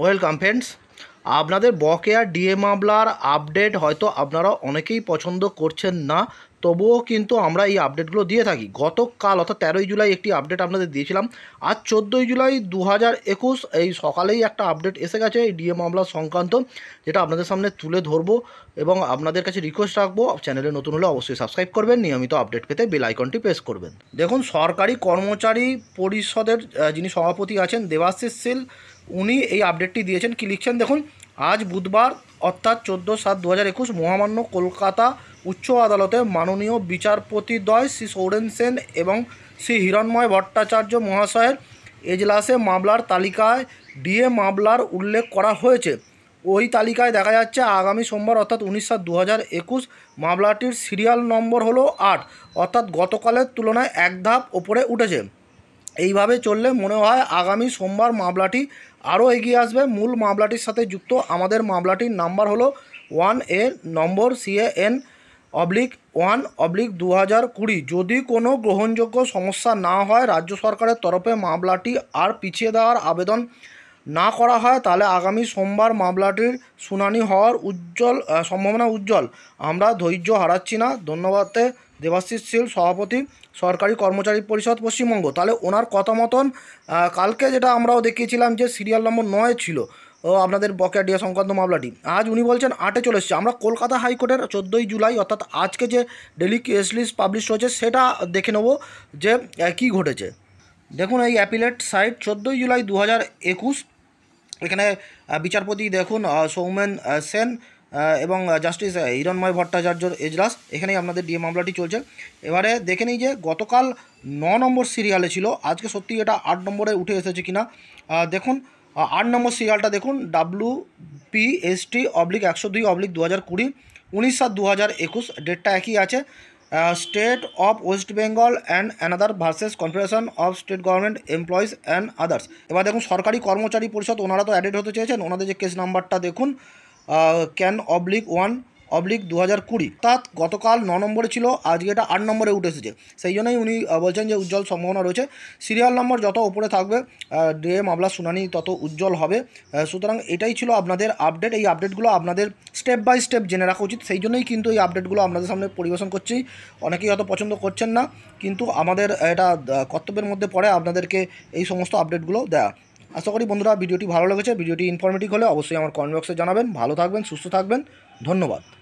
welcome friends আপনাদের বকেয়া DA মামলার আপডেট হয়তো আপনারা অনেকেই পছন্দ করছেন না তবুও কিন্তু আমরা এই আপডেটগুলো দিয়ে থাকি গতকাল অর্থাৎ তেরোই জুলাই একটি আপডেট আপনাদের দিয়েছিলাম আজ চোদ্দোই জুলাই দু এই সকালেই একটা আপডেট এসে গেছে এই ডিএ মামলার সংক্রান্ত যেটা আপনাদের সামনে তুলে ধরবো এবং আপনাদের কাছে রিকোয়েস্ট রাখবো চ্যানেলে নতুন হলে অবশ্যই সাবস্ক্রাইব করবেন নিয়মিত আপডেট পেতে বেল আইকনটি প্রেস করবেন দেখুন সরকারি কর্মচারী পরিষদের যিনি সভাপতি আছেন দেবাশিস সিল উনি এই আপডেটটি দিয়েছেন কি লিখছেন দেখুন আজ বুধবার অর্থাৎ চোদ্দো সাত দু হাজার একুশ মহামান্য কলকাতা উচ্চ আদালতে মাননীয় বিচারপতিদ্বয় শ্রী সৌরেন সেন এবং শ্রী হিরণময় ভট্টাচার্য মহাশয়ের এজলাসে মামলার তালিকায় ডিএ মামলার উল্লেখ করা হয়েছে ওই তালিকায় দেখা যাচ্ছে আগামী সোমবার অর্থাৎ উনিশ সাত দু হাজার একুশ মামলাটির সিরিয়াল নম্বর হলো আট অর্থাৎ গতকালের তুলনায় এক ধাপ ওপরে উঠেছে এইভাবে চললে মনে হয় আগামী সোমবার মামলাটি আরও এগিয়ে আসবে মূল মামলাটির সাথে যুক্ত আমাদের মামলাটির নাম্বার হলো ওয়ান এ নম্বর সিএএন অবলিক ওয়ান অবলিক দু হাজার কুড়ি যদি কোনো গ্রহণযোগ্য সমস্যা না হয় রাজ্য সরকারের তরফে মামলাটি আর পিছিয়ে দেওয়ার আবেদন না করা হয় তাহলে আগামী সোমবার মামলাটির শুনানি হওয়ার উজ্জ্বল সম্ভাবনা উজ্জ্বল আমরা ধৈর্য হারাচ্ছি না ধন্যবাদে দেবাশিষ শীল সভাপতি সরকারি কর্মচারী পরিষদ পশ্চিমবঙ্গ তাহলে ওনার কথা মতন কালকে যেটা আমরাও দেখিয়েছিলাম যে সিরিয়াল নম্বর নয় ছিল ও আপনাদের ডিয়া সংক্রান্ত মামলাটি আজ উনি বলছেন আটে চলে এসছে আমরা কলকাতা হাইকোর্টের চোদ্দোই জুলাই অর্থাৎ আজকে যে ডেলি কেস লিস্ট পাবলিশ হয়েছে সেটা দেখে নেব যে কি ঘটেছে দেখুন এই অ্যাপিলেট সাইট চোদ্দোই জুলাই দু এখানে বিচারপতি দেখুন সৌমেন সেন এবং জাস্টিস হিরণময় ভট্টাচার্যর এজলাস এখানেই আপনাদের ডিএ মামলাটি চলছে এবারে দেখে নিই যে গতকাল ন নম্বর সিরিয়ালে ছিল আজকে সত্যি এটা আট নম্বরে উঠে এসেছে কিনা দেখুন আট নম্বর সিরিয়ালটা দেখুন W P S T oblique একশো দুই অবলিক দু হাজার কুড়ি উনিশ সাত দু হাজার একুশ ডেটটা একই আছে state of West Bengal and another versus confederation of state government employees and others এবার দেখুন সরকারি কর্মচারী পরিষদ ওনারা তো অ্যাডেড হতে চেয়েছেন ওনাদের যে কেস নাম্বারটা দেখুন ক্যান অবলিক ওয়ান অবলিক দু হাজার কুড়ি তা গতকাল ন নম্বরে ছিল আজকে এটা আট নম্বরে উঠে এসেছে সেই জন্যই উনি বলছেন যে উজ্জ্বল সম্ভাবনা রয়েছে সিরিয়াল নম্বর যত ওপরে থাকবে ডে মামলা শুনানি তত উজ্জ্বল হবে সুতরাং এটাই ছিল আপনাদের আপডেট এই আপডেটগুলো আপনাদের স্টেপ বাই স্টেপ জেনে রাখা উচিত সেই জন্যই কিন্তু এই আপডেটগুলো আপনাদের সামনে পরিবেশন করছি অনেকেই হয়তো পছন্দ করছেন না কিন্তু আমাদের এটা কর্তব্যের মধ্যে পড়ে আপনাদেরকে এই সমস্ত আপডেটগুলো দেয়া আশা করি বন্ধুরা ভিডিওটি ভালো লেগেছে ভিডিওটি ইনফরমেটিভ হলে অবশ্যই আমার কমেন্ট বক্সে জানাবেন ভালো থাকবেন সুস্থ থাকবেন ধন্যবাদ